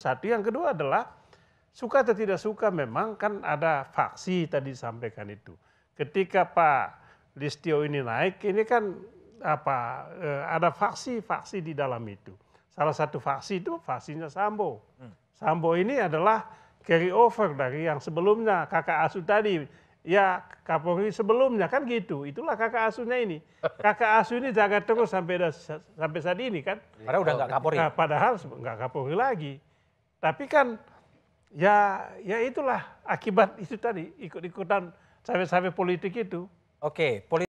Satu yang kedua adalah suka atau tidak suka memang kan ada faksi tadi disampaikan itu. Ketika Pak Listio ini naik, ini kan apa eh, ada faksi-faksi di dalam itu. Salah satu faksi itu faksinya Sambo. Hmm. Sambo ini adalah carry over dari yang sebelumnya kakak Asu tadi. Ya Kapolri sebelumnya kan gitu. Itulah kakak asuhnya ini. Kakak asuh ini jaga terus sampai sampai saat ini kan. Padahal udah nggak Kapolri. Nah, padahal nggak Kapolri lagi. Tapi kan ya ya itulah akibat itu tadi ikut ikutan cawe-cawe politik itu. Oke, politik